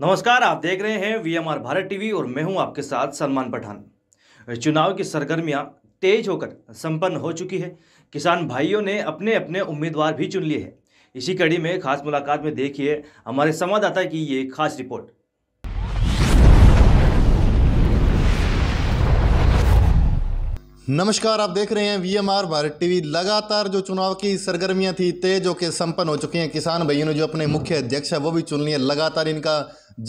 नमस्कार आप देख रहे हैं वीएमआर भारत टीवी और मैं हूं आपके साथ सलमान पठान चुनाव की सरगर्मियां तेज होकर संपन्न हो चुकी है किसान भाइयों ने अपने अपने उम्मीदवार भी चुन लिए हैं इसी कड़ी में खास मुलाकात में देखिए हमारे संवाददाता की ये खास रिपोर्ट नमस्कार आप देख रहे हैं V M R Bharat TV लगातार जो चुनाव की सरगर्मियां थी तेज होकर संपन्न हो चुकी हैं किसान भाइयों ने जो अपने मुख्य अध्यक्ष है वो भी चुन लिए लगातार इनका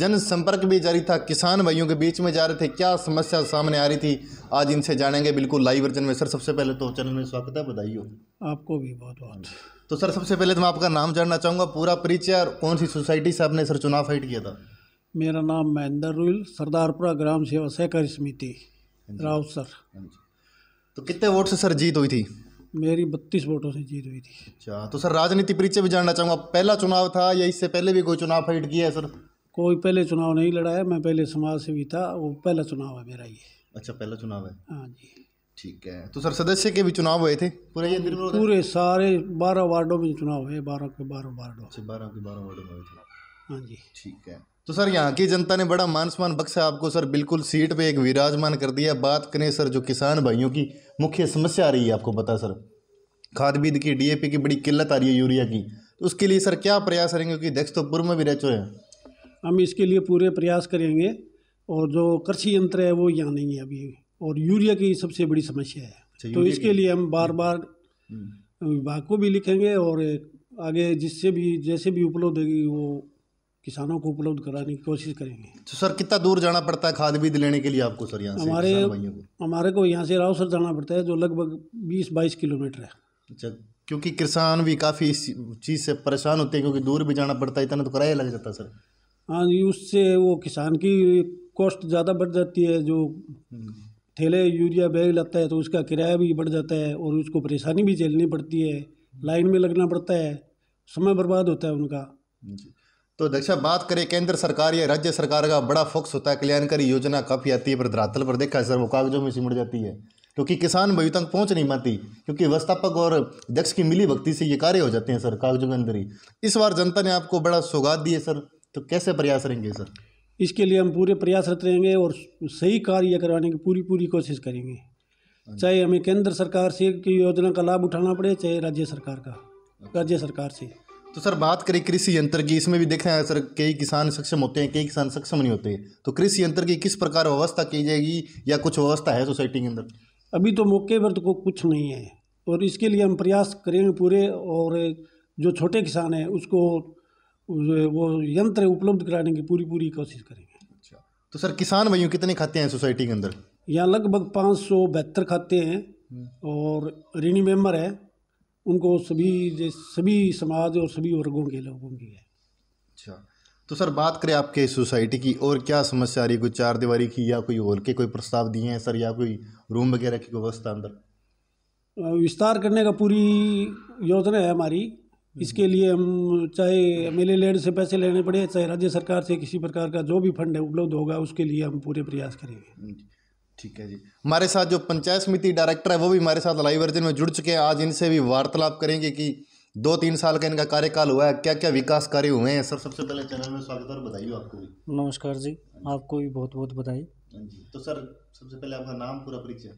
जनसंपर्क भी जारी था किसान भाइयों के बीच में जा रहे थे क्या समस्या सामने आ रही थी आज इनसे जानेंगे बिल्कुल लाइव वर्जन में सर सबसे पहले तो चैनल में स्वागत है बधाई हो आपको भी बहुत बहुत तो सर सबसे पहले तो मैं आपका नाम जानना चाहूँगा पूरा परिचय और कौन सी सोसाइटी से आपने सर चुनाव फाइट किया था मेरा नाम महेंद्र रुल सरदारपुरा ग्राम सेवा सहकारी समिति हाँ राव सर हाँ तो कितने वोट से सर जीत हुई थी मेरी बत्तीस वोटों से जीत हुई थी अच्छा तो सर राजनीति परिचय भी जानना चाहूँगा पहला चुनाव था या इससे पहले भी कोई चुनाव फाइट किया है सर कोई पहले चुनाव नहीं लड़ा है मैं पहले समाज से भी था वो पहला चुनाव है मेरा ये अच्छा पहला चुनाव है हाँ जी ठीक है तो सर सदस्य के भी चुनाव हुए थे पूरे ये दिन में पूरे सारे बारह वार्डों में चुनाव हुए बारह के बारह वार्डों अच्छा, बारह के बारह वार्डों में हुए थे हाँ जी ठीक है तो सर यहाँ की जनता ने बड़ा मान सम्मान बख्शा आपको सर बिल्कुल सीट पे एक विराजमान कर दिया बात करें सर जो किसान भाइयों की मुख्य समस्या आ रही है आपको पता सर खाद बीज की डीएपी की बड़ी किल्लत आ रही है यूरिया की तो उसके लिए सर क्या प्रयास करेंगे क्योंकि अध्यक्ष तो पूर्व में भी रह चुके हैं हम इसके लिए पूरे प्रयास करेंगे और जो कृषि यंत्र है वो यहाँ नहीं है अभी और यूरिया की सबसे बड़ी समस्या है अच्छा, तो इसके लिए हम बार बार हम्म। विभाग को भी लिखेंगे और आगे जिससे भी जैसे भी उपलब्ध होगी वो किसानों को उपलब्ध कराने की कोशिश करेंगे तो सर कितना दूर जाना पड़ता है खाद बीज लेने के लिए आपको सर यहाँ हमारे हमारे को यहाँ से राव सर जाना पड़ता है जो लगभग बीस बाईस किलोमीटर है अच्छा क्योंकि किसान भी काफ़ी इस चीज़ से परेशान होते हैं क्योंकि दूर भी जाना पड़ता है इतना तो किराया लग जाता है सर हाँ जी उससे वो किसान की कॉस्ट ज़्यादा बढ़ जाती है जो ठेले यूरिया बैग लगता है तो उसका किराया भी बढ़ जाता है और उसको परेशानी भी झेलनी पड़ती है लाइन में लगना पड़ता है समय बर्बाद होता है उनका तो दक्षा बात करें केंद्र सरकार या राज्य सरकार का बड़ा फोक्स होता है कल्याणकारी योजना काफ़ी आती है पर धरातल पर देखा है सर वो कागजों में सिमट जाती है क्योंकि किसान भाई तक पहुंच नहीं पाती क्योंकि व्यवस्थापक और अध्यक्ष की मिली भक्ति से ये कार्य हो जाते हैं सर कागजों के अंदर ही इस बार जनता ने आपको बड़ा सौगात दी है सर तो कैसे प्रयास रहेंगे सर इसके लिए हम पूरे प्रयासरत रहेंगे और सही कार्य करवाने की पूरी पूरी कोशिश करेंगे चाहे हमें केंद्र सरकार से योजना का लाभ उठाना पड़े चाहे राज्य सरकार का अच्छा। राज्य सरकार से तो सर बात करें कृषि यंत्र की इसमें भी देख रहे हैं सर कई किसान सक्षम होते हैं कई किसान सक्षम नहीं होते तो कृषि यंत्र की किस प्रकार व्यवस्था की जाएगी या कुछ व्यवस्था है सोसाइटी के अंदर अभी तो मौके पर तो कुछ नहीं है और इसके लिए हम प्रयास करेंगे पूरे और जो छोटे किसान हैं उसको वो यंत्र उपलब्ध कराने की पूरी पूरी कोशिश करेंगे अच्छा तो सर किसान भाइयों कितने खाते हैं सोसाइटी के अंदर यहाँ लगभग पाँच सौ बहत्तर खाते हैं हम्म। और ऋणी मेम्बर है उनको सभी सभी समाज और सभी वर्गों के लोगों की है अच्छा तो सर बात करें आपके सोसाइटी की और क्या समस्या आ रही है कोई चार दीवारी की या कोई और के कोई प्रस्ताव दिए हैं सर या कोई रूम वगैरह की व्यवस्था अंदर विस्तार करने का पूरी योजना है हमारी हम्म। इसके लिए हम चाहे एम एल से पैसे लेने पड़े चाहे राज्य सरकार से किसी प्रकार का जो भी फंड है उपलब्ध होगा उसके लिए हम पूरे प्रयास करेंगे ठीक है जी हमारे साथ जो पंचायत समिति डायरेक्टर है वो भी हमारे साथ लाइव वर्जन में जुड़ चुके हैं आज इनसे भी वार्तालाप करेंगे कि दो तीन साल का इनका कार्यकाल हुआ है क्या क्या विकास कार्य हुए हैं सर सबसे पहले चैनल में स्वागत और बधाई आपको भी नमस्कार जी आपको भी बहुत बहुत बधाई हाँ तो सर सबसे पहले आपका नाम पूरा परिचय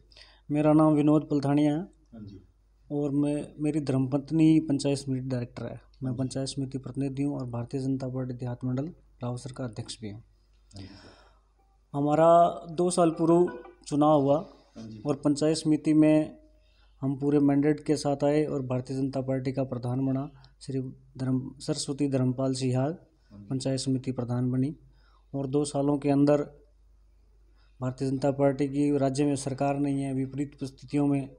मेरा नाम विनोद पलथानिया है हाँ और मैं मेरी धर्मपत्नी पंचायत समिति डायरेक्टर है मैं पंचायत समिति प्रतिनिधि हूँ और भारतीय जनता पार्टी देहात मंडल रावसर का अध्यक्ष भी हूँ हाँ हमारा दो साल पूर्व चुनाव हुआ हाँ और पंचायत समिति में हम पूरे मैंडेट के साथ आए और भारतीय जनता पार्टी का प्रधान बना श्री धर्म सरस्वती धर्मपाल सिहाग हाँ पंचायत समिति प्रधान बनी और दो सालों के अंदर भारतीय जनता पार्टी की राज्य में सरकार नहीं है विपरीत परिस्थितियों में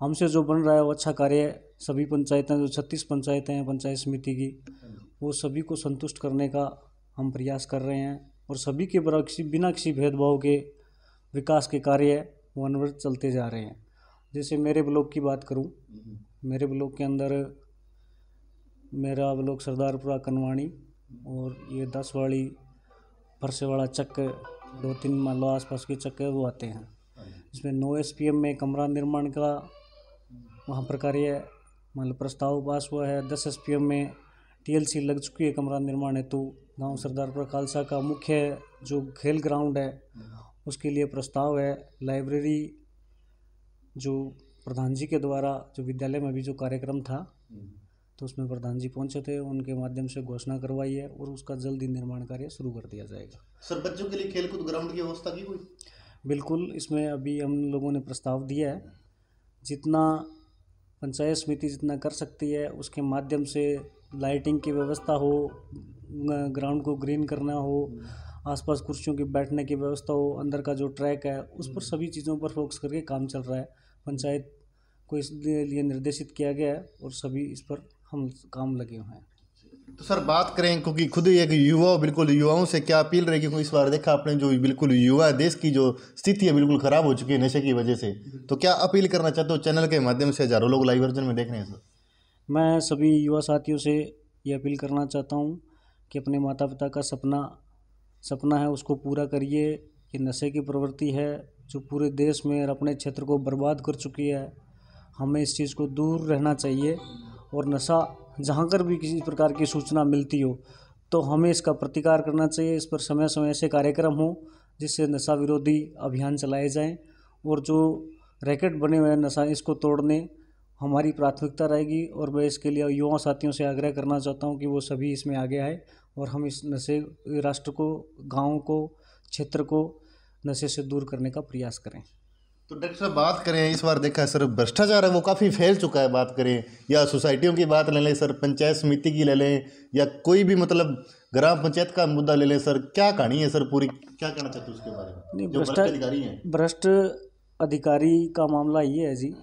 हमसे जो बन रहा है वो अच्छा कार्य है सभी पंचायतें जो छत्तीस पंचायतें हैं पंचायत समिति की हाँ वो सभी को संतुष्ट करने का हम प्रयास कर रहे हैं और सभी के बरा किसी बिना किसी भेदभाव के विकास के कार्य वनवर्त चलते जा रहे हैं जैसे मेरे ब्लॉक की बात करूं मेरे ब्लॉक के अंदर मेरा ब्लॉक सरदारपुरा कनवाणी और ये दस वाली वाला चक दो तीन आस आसपास के चक वो आते हैं इसमें नौ एस पी एम में कमरा निर्माण का वहाँ पर कार्य मान लो प्रस्ताव पास हुआ है दस एस पी एम में टीएलसी लग चुकी है कमरा निर्माण हेतु गांव सरदारपुरा खालसा का मुख्य जो खेल ग्राउंड है उसके लिए प्रस्ताव है लाइब्रेरी जो प्रधान जी के द्वारा जो विद्यालय में अभी जो कार्यक्रम था तो उसमें प्रधान जी पहुंचे थे उनके माध्यम से घोषणा करवाई है और उसका जल्द ही निर्माण कार्य शुरू कर दिया जाएगा सर बच्चों के लिए खेलकूद ग्राउंड की व्यवस्था की हुई बिल्कुल इसमें अभी हम लोगों ने प्रस्ताव दिया है जितना पंचायत समिति जितना कर सकती है उसके माध्यम से लाइटिंग की व्यवस्था हो ग्राउंड को ग्रीन करना हो आसपास कुर्सियों की बैठने की व्यवस्था हो अंदर का जो ट्रैक है उस पर सभी चीज़ों पर फोकस करके काम चल रहा है पंचायत को इस लिए निर्देशित किया गया है और सभी इस पर हम काम लगे हुए हैं तो सर बात करें क्योंकि खुद एक युवा बिल्कुल युवाओं से क्या अपील रहेगी क्योंकि इस बार देखा आपने जो बिल्कुल युवा देश की जो स्थिति है बिल्कुल ख़राब हो चुकी है नशे की वजह से तो क्या अपील करना चाहते हो चैनल के माध्यम से हज़ारों लोग लाइव वर्जन में देख रहे हैं सर मैं सभी युवा साथियों से ये अपील करना चाहता हूँ कि अपने माता पिता का सपना सपना है उसको पूरा करिए ये नशे की प्रवृत्ति है जो पूरे देश में और अपने क्षेत्र को बर्बाद कर चुकी है हमें इस चीज़ को दूर रहना चाहिए और नशा जहाँ कर भी किसी प्रकार की सूचना मिलती हो तो हमें इसका प्रतिकार करना चाहिए इस पर समय समय से कार्यक्रम हो जिससे नशा विरोधी अभियान चलाए जाएं और जो रैकेट बने हुए हैं नशा इसको तोड़ने हमारी प्राथमिकता रहेगी और मैं इसके लिए युवा साथियों से आग्रह करना चाहता हूँ कि वो सभी इसमें आगे आए और हम इस नशे राष्ट्र को गाँव को क्षेत्र को नशे से दूर करने का प्रयास करें तो डॉक्टर साहब बात करें इस बार देखा है सर भ्रष्टाचार है वो काफ़ी फैल चुका है बात करें या सोसाइटियों की बात ले लें सर पंचायत समिति की ले लें या कोई भी मतलब ग्राम पंचायत का मुद्दा ले लें सर क्या कहानी है सर पूरी क्या कहना चाहते हैं उसके बारे में नहीं भ्रष्ट अधिकारी हैं भ्रष्ट अधिकारी का मामला ये है जी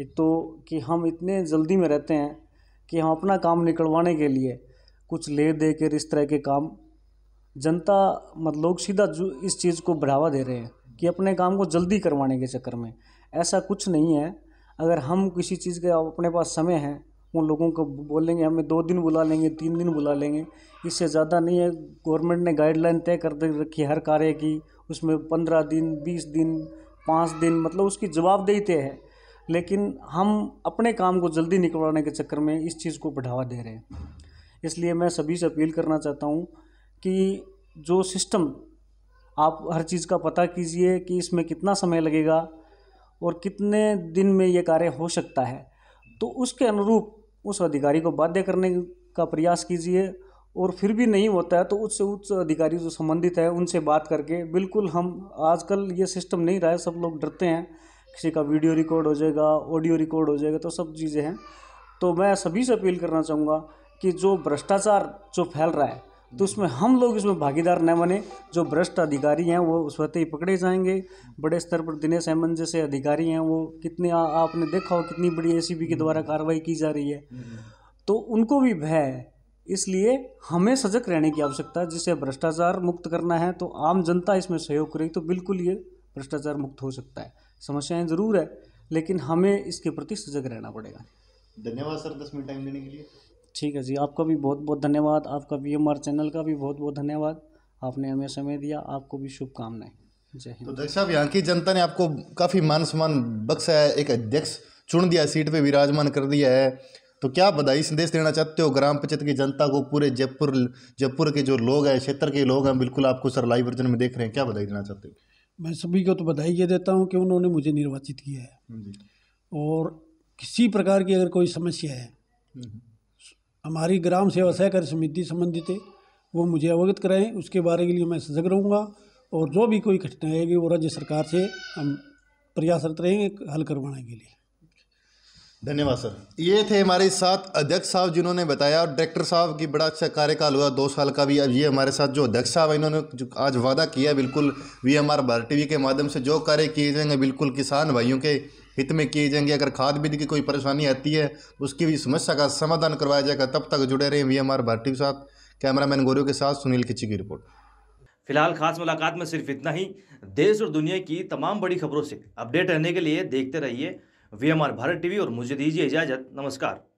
एक तो कि हम इतने जल्दी में रहते हैं कि हम अपना काम निकलवाने के लिए कुछ ले दे कर इस तरह के काम जनता मतलब लोग सीधा जो इस चीज़ को बढ़ावा दे रहे हैं कि अपने काम को जल्दी करवाने के चक्कर में ऐसा कुछ नहीं है अगर हम किसी चीज़ के अपने पास समय है उन लोगों को बोलेंगे हमें दो दिन बुला लेंगे तीन दिन बुला लेंगे इससे ज़्यादा नहीं है गवर्नमेंट ने गाइडलाइन तय कर दे रखी हर कार्य की उसमें पंद्रह दिन बीस दिन पाँच दिन मतलब उसकी जवाबदेही तय है लेकिन हम अपने काम को जल्दी निकलवाने के चक्कर में इस चीज़ को बढ़ावा दे रहे हैं इसलिए मैं सभी से अपील करना चाहता हूँ कि जो सिस्टम आप हर चीज़ का पता कीजिए कि इसमें कितना समय लगेगा और कितने दिन में ये कार्य हो सकता है तो उसके अनुरूप उस अधिकारी को बाध्य करने का प्रयास कीजिए और फिर भी नहीं होता है तो उससे उच्च अधिकारी जो संबंधित है उनसे बात करके बिल्कुल हम आजकल ये सिस्टम नहीं रहा है सब लोग डरते हैं किसी का वीडियो रिकॉर्ड हो जाएगा ऑडियो रिकॉर्ड हो जाएगा तो सब चीज़ें हैं तो मैं सभी से अपील करना चाहूँगा कि जो भ्रष्टाचार जो फैल रहा है तो उसमें हम लोग इसमें भागीदार न बने जो भ्रष्ट अधिकारी हैं वो उस वक्त ही पकड़े जाएंगे बड़े स्तर पर दिनेश अहमद जैसे अधिकारी हैं वो कितने आ, आपने देखा हो कितनी बड़ी एसीबी के द्वारा कार्रवाई की जा रही है तो उनको भी भय है इसलिए हमें सजग रहने की आवश्यकता है जिसे भ्रष्टाचार मुक्त करना है तो आम जनता इसमें सहयोग करेगी तो बिल्कुल ये भ्रष्टाचार मुक्त हो सकता है समस्याएं ज़रूर है लेकिन हमें इसके प्रति सजग रहना पड़ेगा धन्यवाद सर दस मिनट टाइम देने के लिए ठीक है जी आपका भी बहुत बहुत धन्यवाद आपका वी एम आर चैनल का भी बहुत बहुत धन्यवाद आपने हमें समय दिया आपको भी शुभकामनाएं जय हिंद तो अध्यक्ष साहब यहाँ की जनता ने आपको काफ़ी मान सम्मान बख्शा है एक अध्यक्ष चुन दिया सीट पे विराजमान कर दिया है तो क्या बधाई संदेश देना चाहते हो ग्राम पंचायत की जनता को पूरे जयपुर जयपुर के जो लोग हैं क्षेत्र के लोग हैं बिल्कुल आपको सर लाइव वर्जन में देख रहे हैं क्या बधाई देना चाहते हो मैं सभी को तो बधाई ये देता हूँ कि उन्होंने मुझे निर्वाचित किया है और किसी प्रकार की अगर कोई समस्या है हम्म। हमारी ग्राम सेवा सहकारी समिति संबंधित है वो मुझे अवगत कराएं उसके बारे के लिए मैं सजग रहूँगा और जो भी कोई घटना आएगी वो राज्य सरकार से हम प्रयासरत रहेंगे हल करवाने के लिए धन्यवाद सर ये थे हमारे साथ अध्यक्ष साहब जिन्होंने बताया और डायरेक्टर साहब की बड़ा अच्छा कार्यकाल हुआ दो साल का भी अब ये हमारे साथ जो अध्यक्ष साहब इन्होंने जो आज वादा किया बिल्कुल V M R Bharat T के माध्यम से जो कार्य किए जाएंगे बिल्कुल किसान भाइयों के हित में किए जाएंगे अगर खाद बीज की कोई परेशानी आती है उसकी भी समस्या का समाधान करवाया जाएगा तब तक जुड़े रहे वी एम आर भारती के साथ कैमरामैन गोरियो के साथ सुनील किची की रिपोर्ट फिलहाल खास मुलाकात में सिर्फ इतना ही देश और दुनिया की तमाम बड़ी खबरों से अपडेट रहने के लिए देखते रहिए वी एम भारत टीवी और मुझे दीजिए इजाज़त नमस्कार